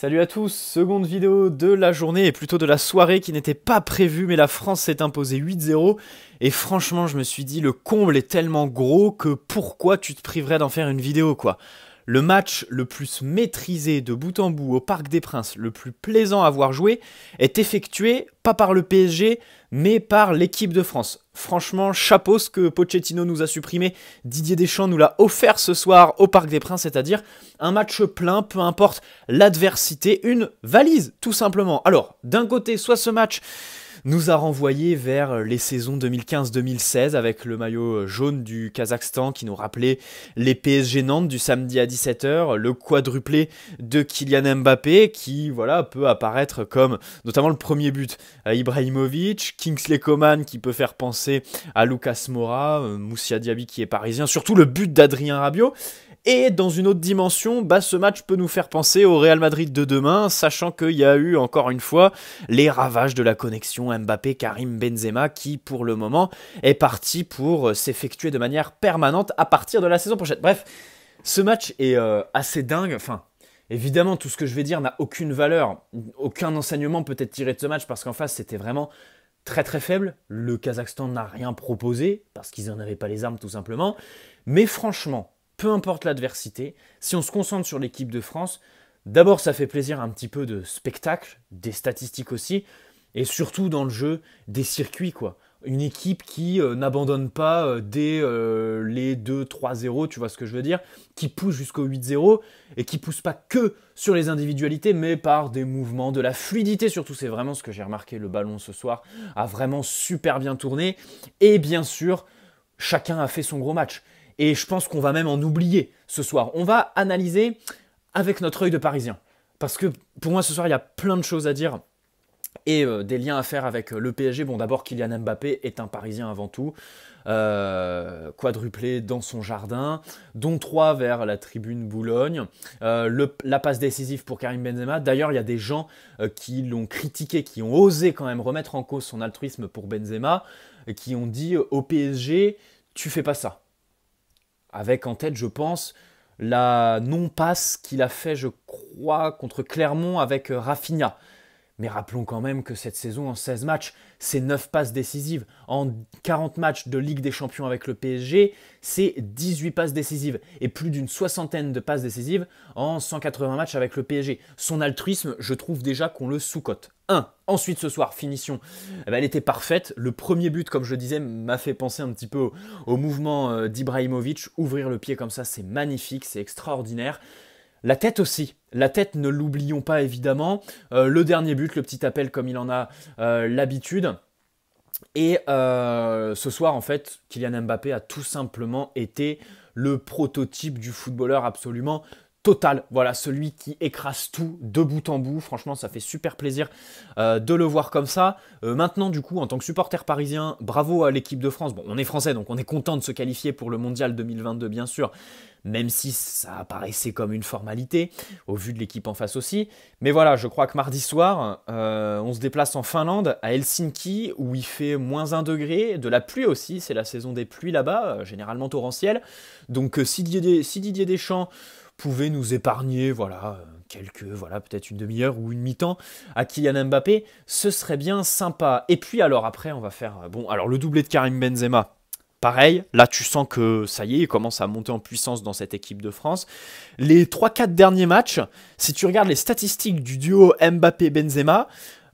Salut à tous, seconde vidéo de la journée et plutôt de la soirée qui n'était pas prévue mais la France s'est imposée 8-0 et franchement je me suis dit le comble est tellement gros que pourquoi tu te priverais d'en faire une vidéo quoi le match le plus maîtrisé de bout en bout au Parc des Princes, le plus plaisant à voir jouer, est effectué pas par le PSG, mais par l'équipe de France. Franchement, chapeau ce que Pochettino nous a supprimé, Didier Deschamps nous l'a offert ce soir au Parc des Princes, c'est-à-dire un match plein, peu importe l'adversité, une valise tout simplement. Alors, d'un côté, soit ce match nous a renvoyé vers les saisons 2015-2016 avec le maillot jaune du Kazakhstan qui nous rappelait les PSG Nantes du samedi à 17h, le quadruplé de Kylian Mbappé qui voilà peut apparaître comme notamment le premier but à Ibrahimovic, Kingsley Coman qui peut faire penser à Lucas Moura, Moussia Diaby qui est parisien, surtout le but d'Adrien Rabiot et dans une autre dimension, bah, ce match peut nous faire penser au Real Madrid de demain, sachant qu'il y a eu encore une fois les ravages de la connexion Mbappé-Karim Benzema qui, pour le moment, est parti pour s'effectuer de manière permanente à partir de la saison prochaine. Bref, ce match est euh, assez dingue. Enfin, évidemment, tout ce que je vais dire n'a aucune valeur, aucun enseignement peut être tiré de ce match parce qu'en face, c'était vraiment très très faible. Le Kazakhstan n'a rien proposé parce qu'ils n'en avaient pas les armes tout simplement. Mais franchement, peu importe l'adversité, si on se concentre sur l'équipe de France, d'abord ça fait plaisir un petit peu de spectacle, des statistiques aussi, et surtout dans le jeu, des circuits quoi. Une équipe qui euh, n'abandonne pas euh, dès euh, les 2-3-0, tu vois ce que je veux dire, qui pousse jusqu'au 8-0 et qui pousse pas que sur les individualités, mais par des mouvements, de la fluidité surtout. C'est vraiment ce que j'ai remarqué. Le ballon ce soir a vraiment super bien tourné et bien sûr, chacun a fait son gros match. Et je pense qu'on va même en oublier ce soir. On va analyser avec notre œil de Parisien. Parce que pour moi, ce soir, il y a plein de choses à dire et euh, des liens à faire avec euh, le PSG. Bon, d'abord, Kylian Mbappé est un Parisien avant tout, euh, quadruplé dans son jardin, dont trois vers la tribune Boulogne. la passe décisive pour Karim Benzema. D'ailleurs, il y a des gens qui l'ont critiqué, qui ont osé quand même remettre en cause son altruisme pour Benzema, qui ont dit au PSG, tu fais pas ça avec en tête, je pense, la non-passe qu'il a fait, je crois, contre Clermont avec euh, Rafinha. Mais rappelons quand même que cette saison, en 16 matchs, c'est 9 passes décisives. En 40 matchs de Ligue des Champions avec le PSG, c'est 18 passes décisives. Et plus d'une soixantaine de passes décisives en 180 matchs avec le PSG. Son altruisme, je trouve déjà qu'on le sous-cote. 1. Ensuite, ce soir, finition. Eh ben, elle était parfaite. Le premier but, comme je le disais, m'a fait penser un petit peu au mouvement euh, d'Ibrahimovic. Ouvrir le pied comme ça, c'est magnifique, c'est extraordinaire. La tête aussi. La tête, ne l'oublions pas évidemment. Euh, le dernier but, le petit appel comme il en a euh, l'habitude. Et euh, ce soir, en fait, Kylian Mbappé a tout simplement été le prototype du footballeur absolument total. Voilà, celui qui écrase tout de bout en bout. Franchement, ça fait super plaisir euh, de le voir comme ça. Euh, maintenant, du coup, en tant que supporter parisien, bravo à l'équipe de France. Bon, on est français, donc on est content de se qualifier pour le Mondial 2022, bien sûr. Même si ça apparaissait comme une formalité, au vu de l'équipe en face aussi. Mais voilà, je crois que mardi soir, euh, on se déplace en Finlande, à Helsinki, où il fait moins 1 degré, de la pluie aussi, c'est la saison des pluies là-bas, généralement torrentielle. Donc si Didier, si Didier Deschamps pouvait nous épargner, voilà, quelques, voilà, peut-être une demi-heure ou une mi-temps à Kylian Mbappé, ce serait bien sympa. Et puis alors après, on va faire, euh, bon, alors le doublé de Karim Benzema, pareil, là tu sens que ça y est, il commence à monter en puissance dans cette équipe de France. Les 3-4 derniers matchs, si tu regardes les statistiques du duo Mbappé-Benzema,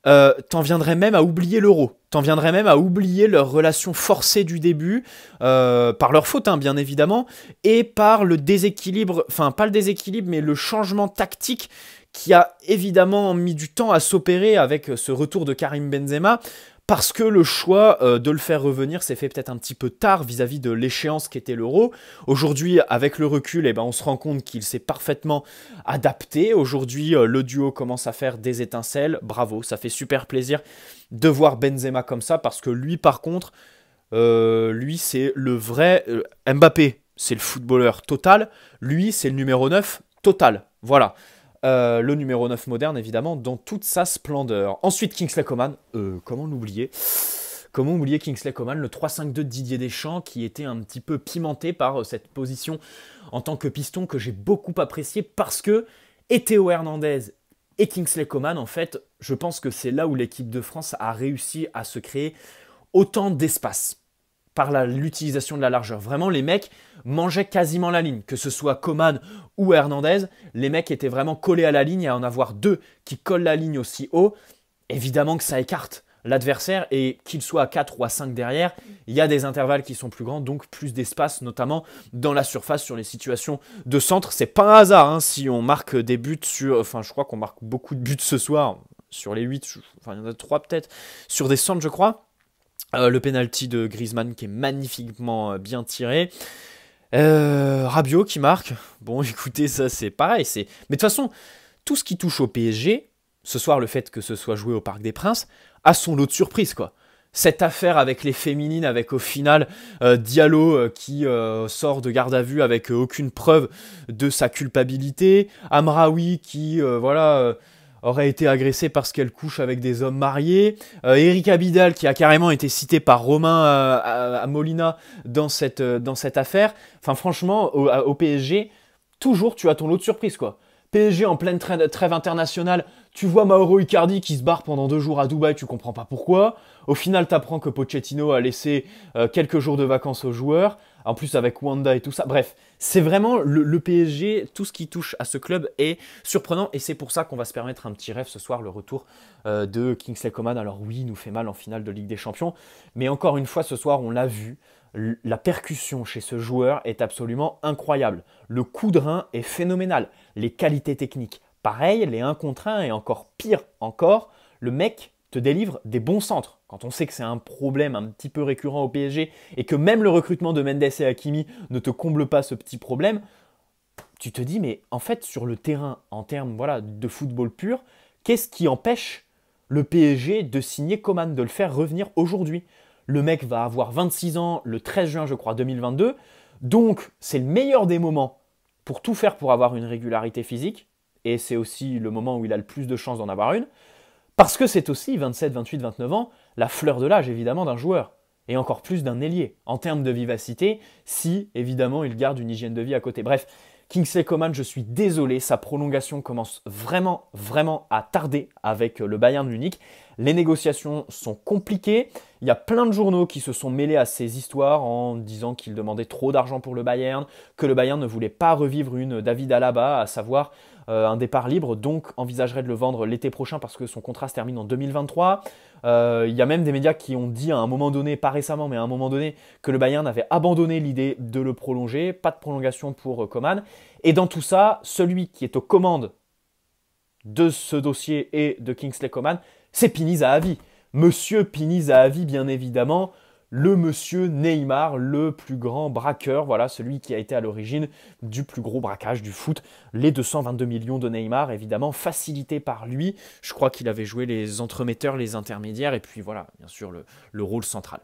euh, t'en viendrais même à oublier l'euro. T'en viendrais même à oublier leur relation forcée du début, euh, par leur faute, hein, bien évidemment, et par le déséquilibre, enfin, pas le déséquilibre, mais le changement tactique qui a évidemment mis du temps à s'opérer avec ce retour de Karim Benzema parce que le choix euh, de le faire revenir s'est fait peut-être un petit peu tard vis-à-vis de l'échéance qu'était l'euro. Aujourd'hui, avec le recul, eh ben, on se rend compte qu'il s'est parfaitement adapté. Aujourd'hui, euh, le duo commence à faire des étincelles. Bravo, ça fait super plaisir de voir Benzema comme ça, parce que lui, par contre, euh, lui, c'est le vrai Mbappé. C'est le footballeur total. Lui, c'est le numéro 9 total. Voilà. Euh, le numéro 9 moderne, évidemment, dans toute sa splendeur. Ensuite, Kingsley Coman, euh, comment l'oublier Comment oublier Kingsley Coman, le 3-5-2 de Didier Deschamps, qui était un petit peu pimenté par euh, cette position en tant que piston que j'ai beaucoup apprécié parce que et Théo Hernandez et Kingsley Coman, en fait, je pense que c'est là où l'équipe de France a réussi à se créer autant d'espace par l'utilisation de la largeur. Vraiment, les mecs mangeaient quasiment la ligne. Que ce soit Coman ou Hernandez, les mecs étaient vraiment collés à la ligne et à en avoir deux qui collent la ligne aussi haut. Évidemment que ça écarte l'adversaire et qu'il soit à 4 ou à 5 derrière, il y a des intervalles qui sont plus grands, donc plus d'espace, notamment dans la surface sur les situations de centre. C'est pas un hasard hein, si on marque des buts sur. Enfin, je crois qu'on marque beaucoup de buts ce soir. Sur les 8, enfin, il y en a 3 peut-être. Sur des centres, je crois. Euh, le penalty de Griezmann qui est magnifiquement euh, bien tiré. Euh, Rabiot qui marque. Bon, écoutez, ça c'est pareil. C'est... Mais de toute façon, tout ce qui touche au PSG, ce soir le fait que ce soit joué au Parc des Princes, a son lot de surprises quoi. Cette affaire avec les féminines, avec au final euh, Diallo qui sort de garde à vue avec aucune preuve de sa culpabilité, Amraoui qui voilà aurait été agressée parce qu'elle couche avec des hommes mariés. Euh, Eric Abidal, qui a carrément été cité par Romain euh, Molina dans cette, euh, dans cette affaire. Enfin, franchement, au, PSG, toujours tu as ton lot de surprises, quoi. PSG en pleine trêve internationale, tu vois Mauro Icardi qui se barre pendant deux jours à Dubaï, tu comprends pas pourquoi. Au final, t'apprends que Pochettino a laissé euh, quelques jours de vacances aux joueurs. En plus avec Wanda et tout ça. Bref, c'est vraiment le, PSG, tout ce qui touche à ce club est surprenant et c'est pour ça qu'on va se permettre un petit rêve ce soir, le retour euh, de Kingsley Coman. Alors oui, il nous fait mal en finale de Ligue des Champions, mais encore une fois ce soir, on l'a vu, la percussion chez ce joueur est absolument incroyable. Le coup de rein est phénoménal. Les qualités techniques, pareil, les 1 contre 1 et encore pire encore, le mec te délivre des bons centres. Quand on sait que c'est un problème un petit peu récurrent au PSG et que même le recrutement de Mendes et Hakimi ne te comble pas ce petit problème, tu te dis mais en fait sur le terrain en termes voilà de football pur, qu'est-ce qui empêche le PSG de signer Coman, de le faire revenir aujourd'hui Le mec va avoir 26 ans le 13 juin je crois 2022, donc c'est le meilleur des moments pour tout faire pour avoir une régularité physique et c'est aussi le moment où il a le plus de chances d'en avoir une. Parce que c'est aussi 27, 28, 29 ans, la fleur de l'âge évidemment d'un joueur, et encore plus d'un ailier, en termes de vivacité, si évidemment il garde une hygiène de vie à côté. Bref, Kingsley Coman, je suis désolé, sa prolongation commence vraiment, vraiment à tarder avec euh, le Bayern Munich. Les négociations sont compliquées. Il y a plein de journaux qui se sont mêlés à ces histoires en disant qu'il demandait trop d'argent pour le Bayern, que le Bayern ne voulait pas revivre une David Alaba, à savoir euh, un départ libre, donc envisagerait de le vendre l'été prochain parce que son contrat se termine en 2023. Euh, il y a même des médias qui ont dit à un moment donné, pas récemment, mais à un moment donné, que le Bayern avait abandonné l'idée de le prolonger, pas de prolongation pour euh, Coman. Et dans tout ça, celui qui est aux commandes de ce dossier et de Kingsley Coman, c'est Pini Zahavi. Monsieur Pini Zahavi, bien évidemment, le monsieur Neymar, le plus grand braqueur, voilà, celui qui a été à l'origine du plus gros braquage du foot, les 222 millions de Neymar, évidemment, facilité par lui. Je crois qu'il avait joué les entremetteurs, les intermédiaires, et puis voilà, bien sûr, le, rôle central.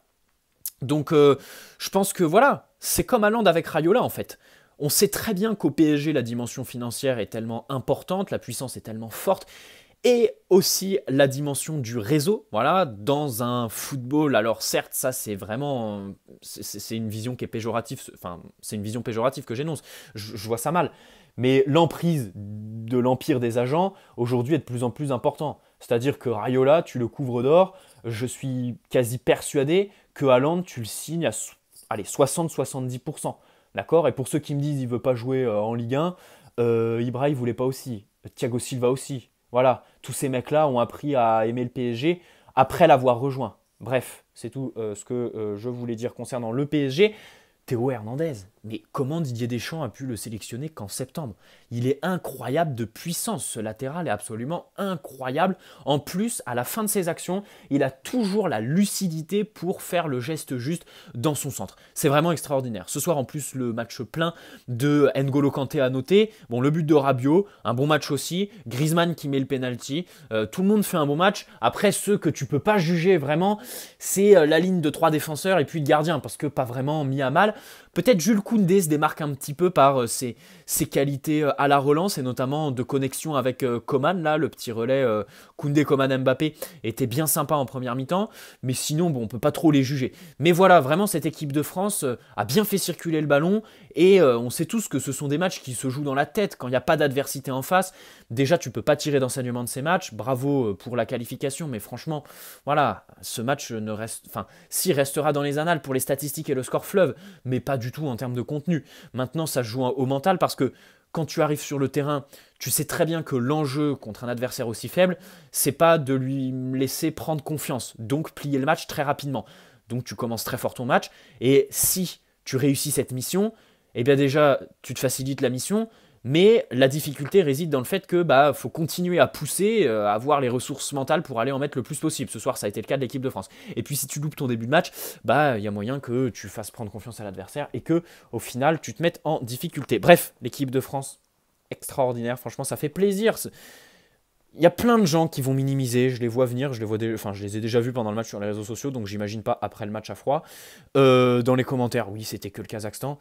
Donc, euh, je pense que voilà, c'est comme Allende avec Rayola, en fait. On sait très bien qu'au PSG, la dimension financière est tellement importante, la puissance est tellement forte, et aussi la dimension du réseau. Voilà, dans un football, alors certes, ça c'est vraiment, c'est une vision qui est péjorative, enfin c'est une vision péjorative que j'énonce. Je, vois ça mal, mais l'emprise de l'empire des agents aujourd'hui est de plus en plus important. C'est-à-dire que Rayola, tu le couvres d'or. Je suis quasi persuadé que Haaland, tu le signes à allez 60-70%. D'accord Et pour ceux qui me disent ne veut pas jouer euh, en Ligue 1, Ibrahim euh, Ibra voulait pas aussi, Thiago Silva aussi, voilà, tous ces mecs-là ont appris à aimer le PSG après l'avoir rejoint. Bref, c'est tout euh, ce que euh, je voulais dire concernant le PSG. Théo Hernandez, mais comment Didier Deschamps a pu le sélectionner qu'en septembre Il est incroyable de puissance, ce latéral est absolument incroyable. En plus, à la fin de ses actions, il a toujours la lucidité pour faire le geste juste dans son centre. C'est vraiment extraordinaire. Ce soir, en plus, le match plein de N'Golo Kanté à noter. Bon, le but de Rabiot, un bon match aussi. Griezmann qui met le penalty. Euh, tout le monde fait un bon match. Après, ce que tu peux pas juger vraiment, c'est euh, la ligne de trois défenseurs et puis de gardien, parce que pas vraiment mis à mal. Peut-être Jules Koundé se démarque un petit peu par euh, ses, qualités euh, à la relance et notamment de connexion avec euh, Coman. Là, le petit relais Koundé-Coman-Mbappé était bien sympa en première mi-temps, mais sinon, bon, on peut pas trop les juger. Mais voilà, vraiment, cette équipe de France a bien fait circuler le ballon et on sait tous que ce sont des matchs qui se jouent dans la tête quand il n'y a pas d'adversité en face. Déjà, tu peux pas tirer d'enseignement de ces matchs. Bravo pour la qualification, mais franchement, voilà, ce match ne reste, enfin, s'il restera dans les annales pour les statistiques et le score fleuve, mais pas du tout en termes de contenu. Maintenant, ça se joue au mental parce que quand tu arrives sur le terrain, tu sais très bien que l'enjeu contre un adversaire aussi faible, c'est pas de lui laisser prendre confiance, donc plier le match très rapidement. Donc tu commences très fort ton match, et si tu réussis cette mission, eh bien déjà, tu te facilites la mission, mais la difficulté réside dans le fait que bah faut continuer à pousser, euh, à avoir les ressources mentales pour aller en mettre le plus possible. Ce soir, ça a été le cas de l'équipe de France. Et puis si tu loupes ton début de match, bah il y a moyen que tu fasses prendre confiance à l'adversaire et que au final tu te mettes en difficulté. Bref, l'équipe de France extraordinaire, franchement ça fait plaisir. Il y a plein de gens qui vont minimiser, je les vois venir, je les, vois enfin, je les ai déjà vus pendant le match sur les réseaux sociaux, donc j'imagine pas après le match à froid. Euh, dans les commentaires, oui, c'était que le Kazakhstan.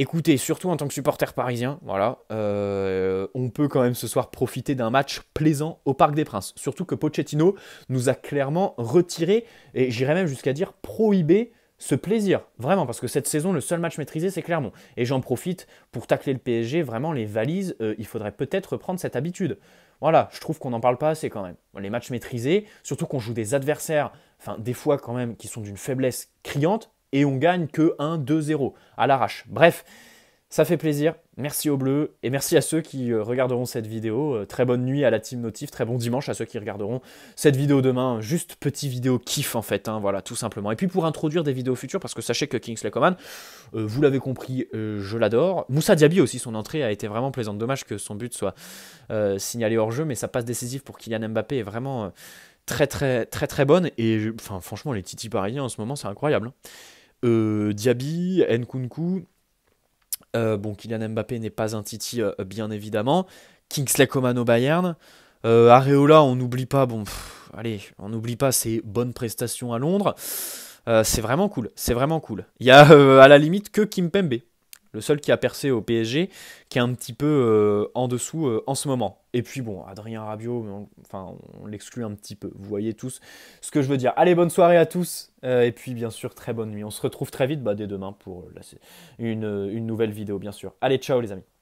Écoutez, surtout en tant que supporter parisien, voilà, euh, on peut quand même ce soir profiter d'un match plaisant au Parc des Princes. Surtout que Pochettino nous a clairement retiré, et j'irais même jusqu'à dire prohibé, ce plaisir. Vraiment, parce que cette saison, le seul match maîtrisé, c'est Clermont. Et j'en profite pour tacler le PSG, vraiment les valises, euh, il faudrait peut-être reprendre cette habitude. Voilà, je trouve qu'on n'en parle pas assez quand même. Les matchs maîtrisés, surtout qu'on joue des adversaires, enfin des fois quand même, qui sont d'une faiblesse criante, et on gagne que 1-2-0 à l'arrache. Bref, ça fait plaisir. Merci aux Bleus et merci à ceux qui euh, regarderont cette vidéo. Euh, très bonne nuit à la team Notif, très bon dimanche à ceux qui regarderont cette vidéo demain. Juste petite vidéo kiff en fait, hein, voilà tout simplement. Et puis pour introduire des vidéos futures, parce que sachez que Kingsley Coman, euh, vous l'avez compris, je l'adore. Moussa Diaby aussi, son entrée a été vraiment plaisante. Dommage que son but soit signalé hors jeu, mais sa passe décisive pour Kylian Mbappé est vraiment très très très très bonne. Et enfin franchement, les Titi parisiens en ce moment, c'est incroyable. Hein. Euh, Diaby, Nkunku. Euh, bon, Kylian Mbappé n'est pas un Titi, euh, bien évidemment. Kingsley Coman au Bayern. Areola, on n'oublie pas, bon, allez, on n'oublie pas ses bonnes prestations à Londres. c'est vraiment cool, c'est vraiment cool. Il y a à la limite que Kim Kimpembe, le seul qui a percé au PSG, qui est un petit peu en dessous en ce moment. Et puis bon, Adrien Rabiot, on, enfin, on l'exclut un petit peu. Vous voyez tous ce que je veux dire. Allez, bonne soirée à tous. Euh, et puis bien sûr, très bonne nuit. On se retrouve très vite, bah, dès demain pour une nouvelle vidéo, bien sûr. Allez, ciao les amis.